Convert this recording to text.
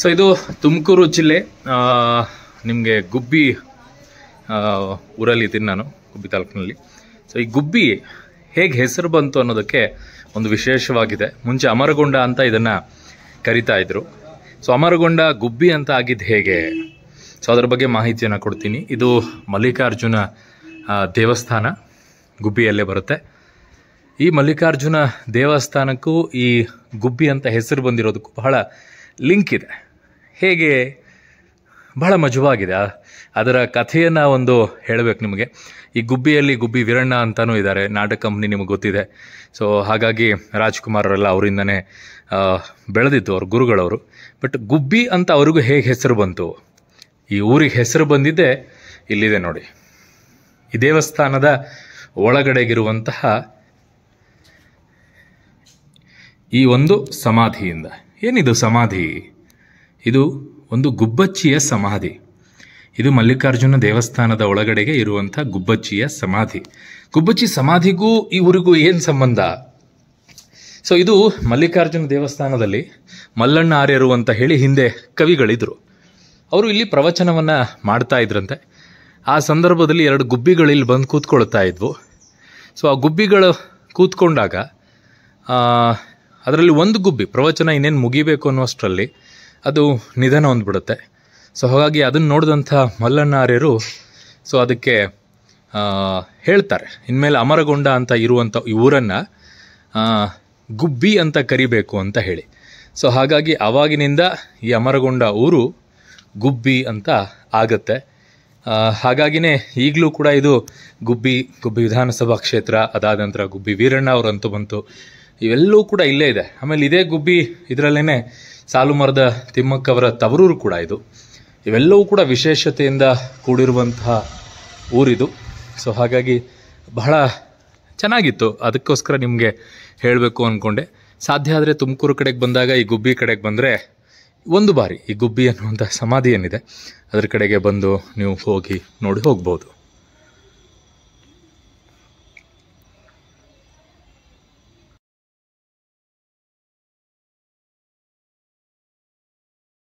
so ಇದು ತುಮಕೂರು ಜಿಲ್ಲೆ ನಿಮಗೆ ಗುಬ್ಬಿ ಊರಲ್ಲಿ ಇದ್ದೀನಿ ನಾನು ಗುಬ್ಬಿ ತಾಲೂಕಿನಲ್ಲಿ ಸೊ ಈ ಗುಬ್ಬಿ ಹೇಗೆ ಹೆಸರು ಬಂತು ಅನ್ನೋದಕ್ಕೆ ಒಂದು ವಿಶೇಷವಾಗಿದೆ ಮುಂಚೆ ಅಮರಗೊಂಡ ಅಂತ ಇದನ್ನು ಕರಿತಾ ಇದ್ರು ಸೊ ಅಮರಗೊಂಡ ಗುಬ್ಬಿ ಅಂತ ಆಗಿದ್ದು ಹೇಗೆ ಸೊ ಅದ್ರ ಬಗ್ಗೆ ಮಾಹಿತಿಯನ್ನು ಕೊಡ್ತೀನಿ ಇದು ಮಲ್ಲಿಕಾರ್ಜುನ ದೇವಸ್ಥಾನ ಗುಬ್ಬಿಯಲ್ಲೇ ಬರುತ್ತೆ ಈ ಮಲ್ಲಿಕಾರ್ಜುನ ದೇವಸ್ಥಾನಕ್ಕೂ ಈ ಗುಬ್ಬಿ ಅಂತ ಹೆಸರು ಬಂದಿರೋದಕ್ಕೂ ಬಹಳ ಲಿಂಕ್ ಇದೆ ಹೇಗೆ ಬಹಳ ಮಜವಾಗಿದೆ ಅದರ ಕಥೆಯನ್ನು ಒಂದು ಹೇಳಬೇಕು ನಿಮಗೆ ಈ ಗುಬ್ಬಿಯಲ್ಲಿ ಗುಬ್ಬಿ ವೀರಣ್ಣ ಅಂತಲೂ ಇದ್ದಾರೆ ನಾಟಕ ಕಂಪ್ನಿ ನಿಮಗೆ ಗೊತ್ತಿದೆ ಸೊ ಹಾಗಾಗಿ ರಾಜ್ಕುಮಾರ್ ಅವರೆಲ್ಲ ಅವರಿಂದನೇ ಬೆಳೆದಿದ್ದು ಅವ್ರ ಗುರುಗಳವರು ಬಟ್ ಗುಬ್ಬಿ ಅಂತ ಅವ್ರಿಗೂ ಹೇಗೆ ಹೆಸರು ಬಂತು ಈ ಊರಿಗೆ ಹೆಸರು ಬಂದಿದ್ದೆ ಇಲ್ಲಿದೆ ನೋಡಿ ಈ ದೇವಸ್ಥಾನದ ಒಳಗಡೆಗಿರುವಂತಹ ಈ ಒಂದು ಸಮಾಧಿಯಿಂದ ಏನಿದು ಸಮಾಧಿ ಇದು ಒಂದು ಗುಬ್ಬಚ್ಚಿಯ ಸಮಾಧಿ ಇದು ಮಲ್ಲಿಕಾರ್ಜುನ ದೇವಸ್ಥಾನದ ಒಳಗಡೆಗೆ ಇರುವಂತಹ ಗುಬ್ಬಚ್ಚಿಯ ಸಮಾಧಿ ಗುಬ್ಬಚ್ಚಿ ಸಮಾಧಿಗೂ ಈ ಊರಿಗೂ ಏನು ಸಂಬಂಧ ಸೊ ಇದು ಮಲ್ಲಿಕಾರ್ಜುನ ದೇವಸ್ಥಾನದಲ್ಲಿ ಮಲ್ಲಣ್ಣ ಆರ್ಯರು ಅಂತ ಹೇಳಿ ಹಿಂದೆ ಕವಿಗಳಿದ್ರು ಅವರು ಇಲ್ಲಿ ಪ್ರವಚನವನ್ನು ಮಾಡ್ತಾ ಇದ್ರಂತೆ ಆ ಸಂದರ್ಭದಲ್ಲಿ ಎರಡು ಇಲ್ಲಿ ಬಂದು ಕೂತ್ಕೊಳ್ತಾ ಇದ್ವು ಸೊ ಆ ಗುಬ್ಬಿಗಳು ಕೂತ್ಕೊಂಡಾಗ ಅದರಲ್ಲಿ ಒಂದು ಗುಬ್ಬಿ ಪ್ರವಚನ ಇನ್ನೇನು ಮುಗಿಬೇಕು ಅನ್ನೋಷ್ಟರಲ್ಲಿ ಅದು ನಿಧನ ಹೊಂದ್ಬಿಡುತ್ತೆ ಸೊ ಹಾಗಾಗಿ ಅದನ್ನು ನೋಡಿದಂಥ ಮಲ್ಲನಾರ್ಯರು ಸೊ ಅದಕ್ಕೆ ಹೇಳ್ತಾರೆ ಇನ್ಮೇಲೆ ಅಮರಗೊಂಡ ಅಂತ ಇರುವಂಥ ಊರನ್ನು ಗುಬ್ಬಿ ಅಂತ ಕರಿಬೇಕು ಅಂತ ಹೇಳಿ ಸೊ ಹಾಗಾಗಿ ಆವಾಗಿನಿಂದ ಈ ಅಮರಗೊಂಡ ಊರು ಗುಬ್ಬಿ ಅಂತ ಆಗತ್ತೆ ಹಾಗಾಗಿನೇ ಈಗಲೂ ಕೂಡ ಇದು ಗುಬ್ಬಿ ಗುಬ್ಬಿ ವಿಧಾನಸಭಾ ಕ್ಷೇತ್ರ ಅದಾದ ನಂತರ ಗುಬ್ಬಿ ವೀರಣ್ಣ ಅವರಂತೂ ಬಂತು ಇವೆಲ್ಲವೂ ಕೂಡ ಇಲ್ಲೇ ಇದೆ ಆಮೇಲೆ ಇದೇ ಗುಬ್ಬಿ ಇದರಲ್ಲೇ ಸಾಲು ಮರದ ತಿಮ್ಮಕ್ಕವರ ತವರೂರು ಕೂಡ ಇದು ಇವೆಲ್ಲವೂ ಕೂಡ ವಿಶೇಷತೆಯಿಂದ ಕೂಡಿರುವಂತಹ ಊರಿದು ಸೊ ಹಾಗಾಗಿ ಬಹಳ ಚೆನ್ನಾಗಿತ್ತು ಅದಕ್ಕೋಸ್ಕರ ನಿಮಗೆ ಹೇಳಬೇಕು ಅಂದ್ಕೊಂಡೆ ಸಾಧ್ಯ ಆದರೆ ತುಮಕೂರು ಕಡೆಗೆ ಬಂದಾಗ ಈ ಗುಬ್ಬಿ ಕಡೆಗೆ ಬಂದರೆ ಒಂದು ಬಾರಿ ಈ ಗುಬ್ಬಿ ಅನ್ನುವಂಥ ಸಮಾಧಿ ಏನಿದೆ ಅದರ ಕಡೆಗೆ ಬಂದು ನೀವು ಹೋಗಿ ನೋಡಿ ಹೋಗ್ಬೋದು